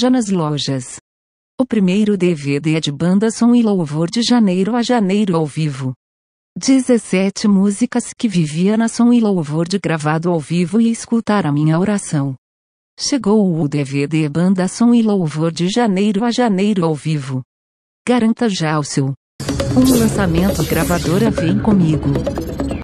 já nas lojas. O primeiro DVD é de banda Som e Louvor de janeiro a janeiro ao vivo. 17 músicas que vivia na Som e Louvor de gravado ao vivo e escutar a minha oração. Chegou o DVD Banda Som e Louvor de janeiro a janeiro ao vivo. Garanta já o seu. Um lançamento gravadora vem comigo.